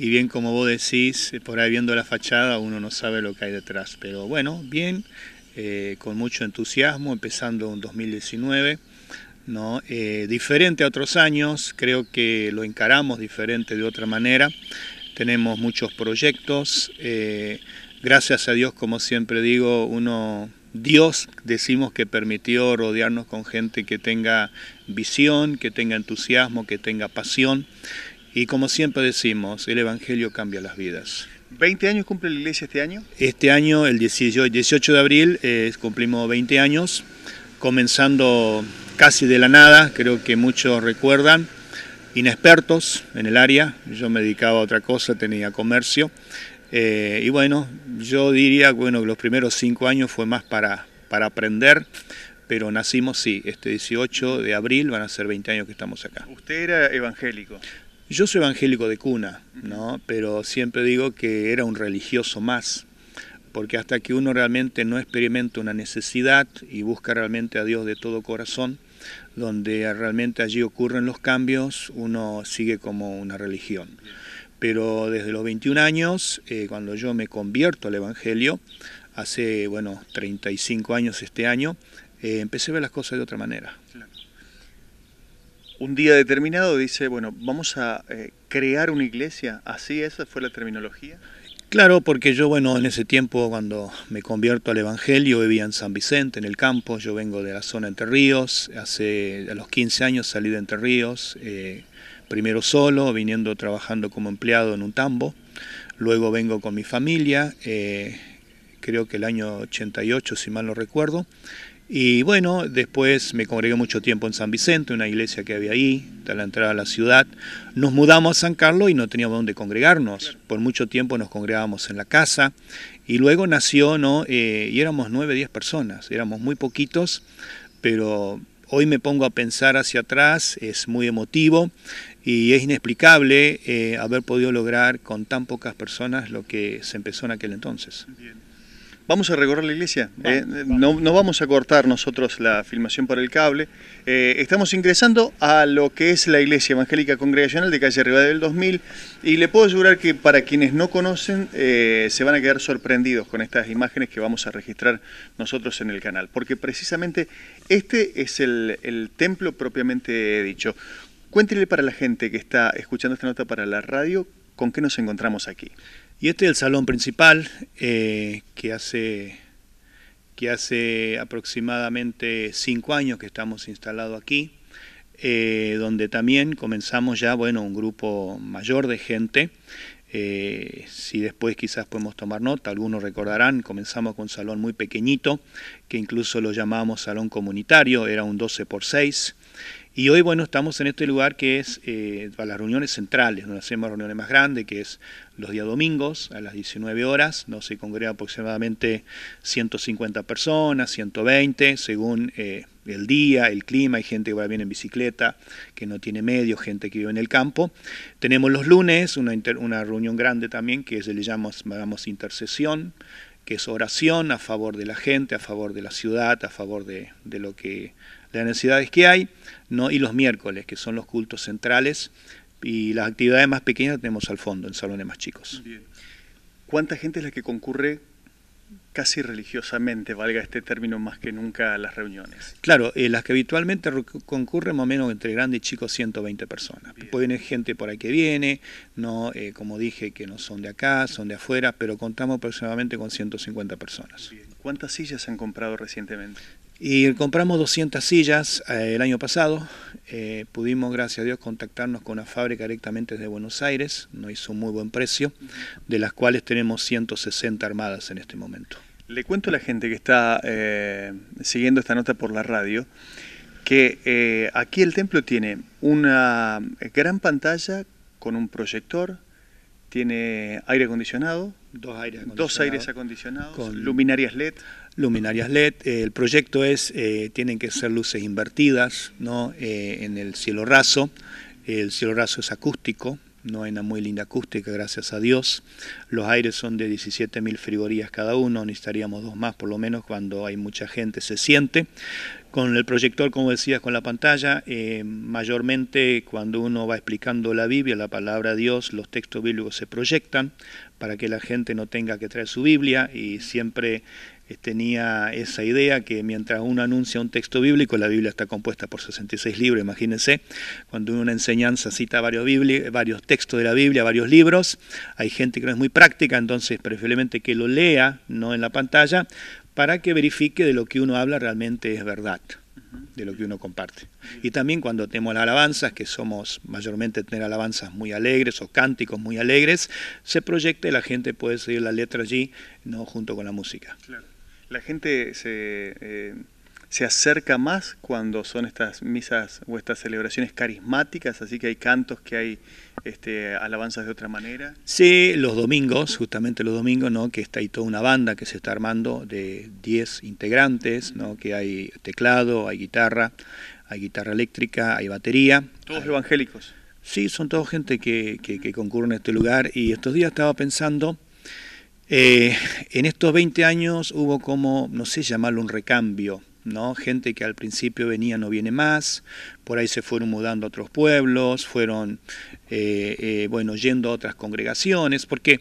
Y bien como vos decís, por ahí viendo la fachada uno no sabe lo que hay detrás. Pero bueno, bien, eh, con mucho entusiasmo, empezando en 2019. ¿no? Eh, diferente a otros años, creo que lo encaramos diferente de otra manera. Tenemos muchos proyectos. Eh, gracias a Dios, como siempre digo, uno Dios decimos que permitió rodearnos con gente que tenga visión, que tenga entusiasmo, que tenga pasión. Y como siempre decimos, el Evangelio cambia las vidas. ¿20 años cumple la iglesia este año? Este año, el 18 de abril, eh, cumplimos 20 años, comenzando casi de la nada, creo que muchos recuerdan, inexpertos en el área, yo me dedicaba a otra cosa, tenía comercio, eh, y bueno, yo diría, bueno, los primeros 5 años fue más para, para aprender, pero nacimos, sí, este 18 de abril van a ser 20 años que estamos acá. ¿Usted era evangélico? Yo soy evangélico de cuna, ¿no? pero siempre digo que era un religioso más, porque hasta que uno realmente no experimenta una necesidad y busca realmente a Dios de todo corazón, donde realmente allí ocurren los cambios, uno sigue como una religión. Pero desde los 21 años, eh, cuando yo me convierto al Evangelio, hace, bueno, 35 años este año, eh, empecé a ver las cosas de otra manera un día determinado dice, bueno, vamos a eh, crear una iglesia, así esa fue la terminología. Claro, porque yo, bueno, en ese tiempo cuando me convierto al Evangelio, vivía en San Vicente, en el campo, yo vengo de la zona Entre Ríos, hace a los 15 años salí de Entre Ríos, eh, primero solo, viniendo trabajando como empleado en un tambo, luego vengo con mi familia, eh, creo que el año 88, si mal no recuerdo, y bueno, después me congregué mucho tiempo en San Vicente, una iglesia que había ahí, a la entrada a la ciudad. Nos mudamos a San Carlos y no teníamos dónde congregarnos. Por mucho tiempo nos congregábamos en la casa y luego nació, ¿no? Eh, y éramos nueve, diez personas, éramos muy poquitos, pero hoy me pongo a pensar hacia atrás, es muy emotivo y es inexplicable eh, haber podido lograr con tan pocas personas lo que se empezó en aquel entonces. Vamos a recorrer la iglesia. Eh, no, vamos a cortar nosotros la filmación por el cable. Eh, estamos ingresando a lo que es la iglesia evangélica congregacional de calle arriba del 2000 y le puedo asegurar que para quienes no conocen eh, se van a quedar sorprendidos con estas imágenes que vamos a registrar nosotros en el canal, porque precisamente este es el, templo propiamente dicho. Cuéntele para la gente que está escuchando esta nota para la radio, ¿con qué nos encontramos aquí? Y este es el salón principal eh, que, hace, que hace aproximadamente cinco años que estamos instalados aquí, eh, donde también comenzamos ya bueno, un grupo mayor de gente. Eh, si después quizás podemos tomar nota, algunos recordarán, comenzamos con un salón muy pequeñito, que incluso lo llamábamos salón comunitario, era un 12 x 6, y hoy, bueno, estamos en este lugar que es eh, para las reuniones centrales, donde hacemos reuniones más grandes, que es los días domingos a las 19 horas, no se congrega aproximadamente 150 personas, 120, según eh, el día, el clima, hay gente que va bien en bicicleta, que no tiene medio, gente que vive en el campo. Tenemos los lunes una, una reunión grande también que se le llama, intercesión, que es oración a favor de la gente, a favor de la ciudad, a favor de, de lo que las necesidades que hay, ¿no? y los miércoles, que son los cultos centrales, y las actividades más pequeñas tenemos al fondo, en salones más chicos. ¿Cuánta gente es la que concurre casi religiosamente, valga este término más que nunca, a las reuniones? Claro, eh, las que habitualmente concurren más o menos entre grandes y chicos 120 personas. Puede Pueden gente por ahí que viene, no, eh, como dije, que no son de acá, son de afuera, pero contamos aproximadamente con 150 personas. ¿Cuántas sillas se han comprado recientemente? Y compramos 200 sillas eh, el año pasado. Eh, pudimos, gracias a Dios, contactarnos con una fábrica directamente desde Buenos Aires. Nos hizo muy buen precio, de las cuales tenemos 160 armadas en este momento. Le cuento a la gente que está eh, siguiendo esta nota por la radio que aquí el templo tiene una gran pantalla con un proyector, tiene aire acondicionado, dos, dos aires acondicionados, con luminarias LED. Luminarias LED. Eh, el proyecto es, eh, tienen que ser luces invertidas ¿no? Eh, en el cielo raso. El cielo raso es acústico, no hay una muy linda acústica, gracias a Dios. Los aires son de 17.000 frigorías cada uno, necesitaríamos dos más por lo menos cuando hay mucha gente, se siente. Con el proyector, como decías, con la pantalla, eh, mayormente cuando uno va explicando la Biblia, la palabra de Dios, los textos bíblicos se proyectan para que la gente no tenga que traer su Biblia y siempre eh, tenía esa idea que mientras uno anuncia un texto bíblico, la Biblia está compuesta por 66 libros, imagínense, cuando una enseñanza cita varios, varios textos de la Biblia, varios libros, hay gente que no es muy práctica, entonces preferiblemente que lo lea, no en la pantalla, para que verifique de lo que uno habla realmente es verdad de lo que uno comparte. Y también cuando tenemos las alabanzas, que somos mayormente tener alabanzas muy alegres o cánticos muy alegres, se proyecta y la gente puede seguir la letra allí, no junto con la música. Claro la gente se, eh, se acerca más cuando son estas misas o estas celebraciones carismáticas, así que hay cantos, que hay este, alabanzas de otra manera. Sí, los domingos, justamente los domingos, ¿no? que está ahí toda una banda que se está armando de 10 integrantes, ¿no? que hay teclado, hay guitarra, hay guitarra eléctrica, hay batería. Todos evangélicos. Sí, son todos gente que, que, que concurre en este lugar y estos días estaba pensando eh, en estos 20 años hubo como, no sé llamarlo un recambio, ¿no? Gente que al principio venía no viene más, por ahí se fueron mudando a otros pueblos, fueron, eh, eh, bueno, yendo a otras congregaciones, porque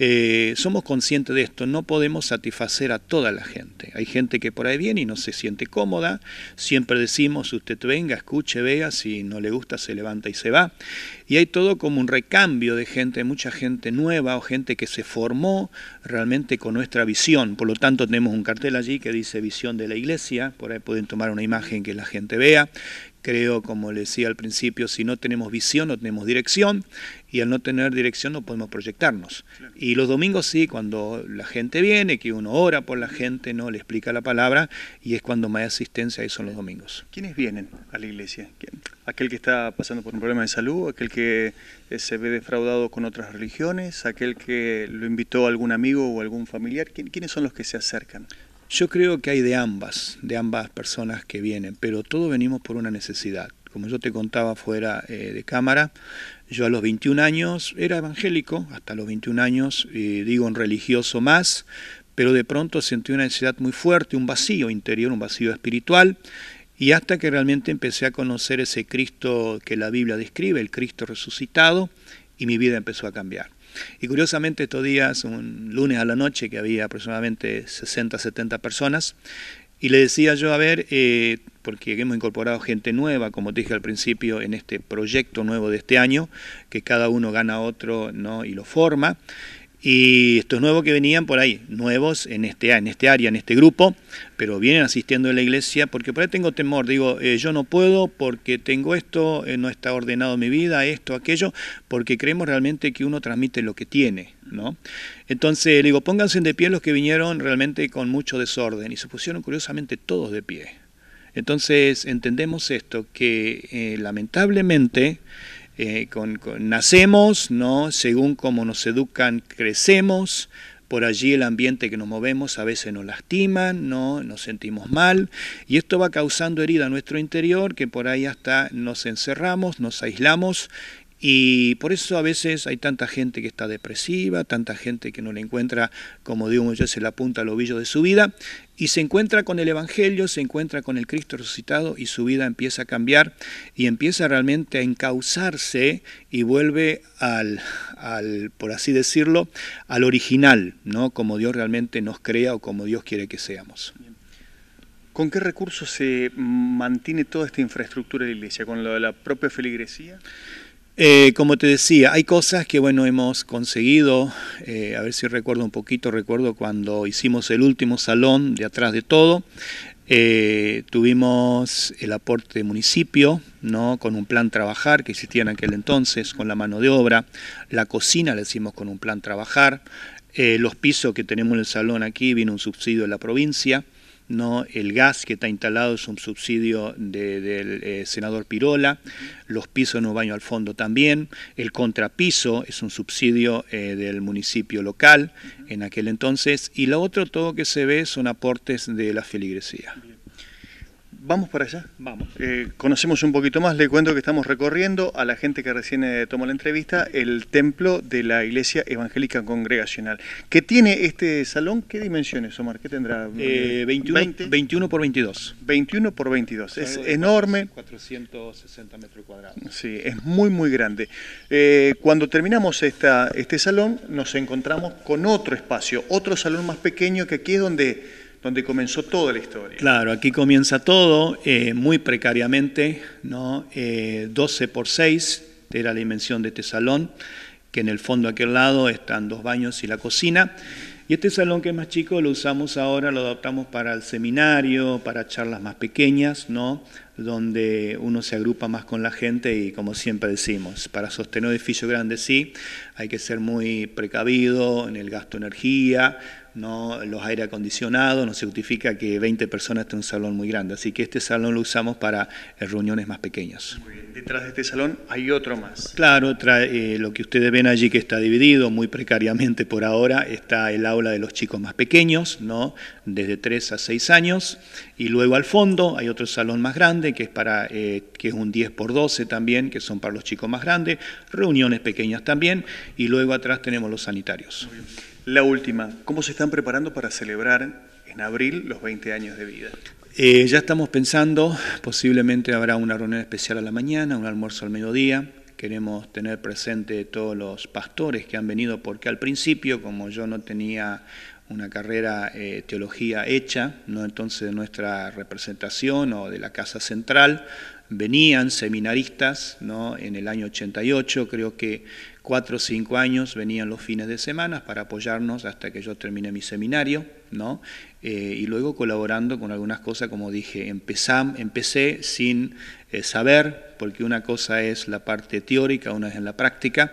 eh, somos conscientes de esto, no podemos satisfacer a toda la gente. Hay gente que por ahí viene y no se siente cómoda, siempre decimos, usted venga, escuche, vea, si no le gusta se levanta y se va. Y hay todo como un recambio de gente, mucha gente nueva o gente que se formó realmente con nuestra visión. Por lo tanto, tenemos un cartel allí que dice visión de la iglesia, por ahí pueden tomar una imagen que la gente vea, creo, como le decía al principio, si no tenemos visión, no tenemos dirección, y al no tener dirección no podemos proyectarnos. Y los domingos sí, cuando la gente viene, que uno ora por la gente, no le explica la palabra, y es cuando más asistencia ahí son los domingos. ¿Quiénes vienen a la iglesia? ¿Aquel que está pasando por un problema de salud? ¿Aquel que eh, se ve defraudado con otras religiones? ¿Aquel que lo invitó algún amigo o algún familiar? ¿Quiénes son los que se acercan? Yo creo que hay de ambas, de ambas personas que vienen, pero todos venimos por una necesidad. Como yo te contaba fuera eh, de cámara, yo a los 21 años era evangélico, hasta los 21 años, digo un religioso más, pero de pronto sentí una necesidad muy fuerte, un vacío interior, un vacío espiritual, y hasta que realmente empecé a conocer ese Cristo que la Biblia describe, el Cristo resucitado, y mi vida empezó a cambiar. Y curiosamente estos días, un lunes a la noche, que había aproximadamente 60, 70 personas, y le decía yo, a ver, eh, porque hemos incorporado gente nueva, como te dije al principio, en este proyecto nuevo de este año, que cada uno gana otro ¿no? y lo forma. Y estos nuevos que venían por ahí, nuevos en este, en este área, en este grupo, pero vienen asistiendo a la iglesia porque por ahí tengo temor, digo, eh, yo no puedo porque tengo esto, eh, no está ordenado mi vida, esto, aquello, porque creemos realmente que uno transmite lo que tiene, ¿no? Entonces, digo, pónganse de pie los que vinieron realmente con mucho desorden y se pusieron curiosamente todos de pie. Entonces, entendemos esto, que eh, lamentablemente eh, con, nacemos, ¿no? según como nos educan, crecemos, por allí el ambiente que nos movemos a veces nos lastima... ¿no? nos sentimos mal, y esto va causando herida a nuestro interior, que por ahí hasta nos encerramos, nos aislamos y por eso a veces hay tanta gente que está depresiva, tanta gente que no le encuentra, como digo yo, se la apunta al ovillo de su vida, y se encuentra con el Evangelio, se encuentra con el Cristo resucitado y su vida empieza a cambiar y empieza realmente a encauzarse y vuelve al, al por así decirlo, al original, ¿no? como Dios realmente nos crea o como Dios quiere que seamos. ¿Con qué recursos se mantiene toda esta infraestructura de la iglesia? ¿Con lo de la propia feligresía? Eh, como te decía, hay cosas que bueno hemos conseguido. Eh, a ver si recuerdo un poquito. Recuerdo cuando hicimos el último salón de atrás de todo. Eh, tuvimos el aporte de municipio, ¿no? con un plan trabajar que existía en aquel entonces, con la mano de obra. La cocina la hicimos con un plan trabajar. los pisos que tenemos en el salón aquí vino un subsidio de la provincia. ¿no? el gas que está instalado es un subsidio del eh, senador Pirola, los pisos no baño al fondo también, el contrapiso es un subsidio eh, del municipio local en aquel entonces, y lo otro todo que se ve son aportes de la feligresía. Vamos para allá. Vamos. Eh, conocemos un poquito más. Le cuento que estamos recorriendo a la gente que recién eh, tomó la entrevista el templo de la Iglesia Evangélica Congregacional. ¿Qué tiene este salón? ¿Qué dimensiones, Omar? ¿Qué tendrá? 21, eh, por 22. 21 por 22. Es enorme. 460 metros cuadrados. Sí, es muy, muy grande. cuando terminamos esta, este salón, nos encontramos con otro espacio, otro salón más pequeño que aquí es donde donde comenzó toda la historia. Claro, aquí comienza todo eh, muy precariamente, ¿no? 12 eh, por 6 era la dimensión de este salón, que en el fondo aquel lado están dos baños y la cocina. Y este salón que es más chico lo usamos ahora, lo adaptamos para el seminario, para charlas más pequeñas, ¿no? donde uno se agrupa más con la gente y como siempre decimos, para sostener un edificio grande sí, hay que ser muy precavido en el gasto de energía, no los aire acondicionados, se certifica que 20 personas estén en un salón muy grande. Así que este salón lo usamos para eh, reuniones más pequeñas. Muy bien. Detrás de este salón hay otro más. Claro, eh, lo que ustedes ven allí que está dividido muy precariamente por ahora, está el aula de los chicos más pequeños, ¿no? desde 3 a 6 años. Y luego al fondo hay otro salón más grande que es, para, eh, que es un 10 por 12 también, que son para los chicos más grandes, reuniones pequeñas también. Y luego atrás tenemos los sanitarios. Muy la última, ¿cómo se están preparando para celebrar en abril los 20 años de vida? Eh, ya estamos pensando, posiblemente habrá una reunión especial a la mañana, un almuerzo al mediodía. Queremos tener presente todos los pastores que han venido, porque al principio, como yo no tenía una carrera eh, teología hecha, no entonces de nuestra representación o de la casa central, venían seminaristas ¿no? en el año 88, creo que cuatro o cinco años venían los fines de semana para apoyarnos hasta que yo terminé mi seminario, ¿no? Eh, y luego colaborando con algunas cosas, como dije, empezamos, empecé sin eh, saber, porque una cosa es la parte teórica, una es en la práctica,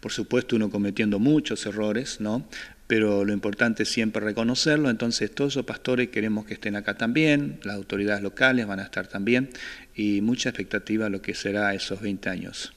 por supuesto uno cometiendo muchos errores, ¿no? pero lo importante es siempre reconocerlo, entonces todos los pastores queremos que estén acá también, las autoridades locales van a estar también, y mucha expectativa lo que será esos 20 años.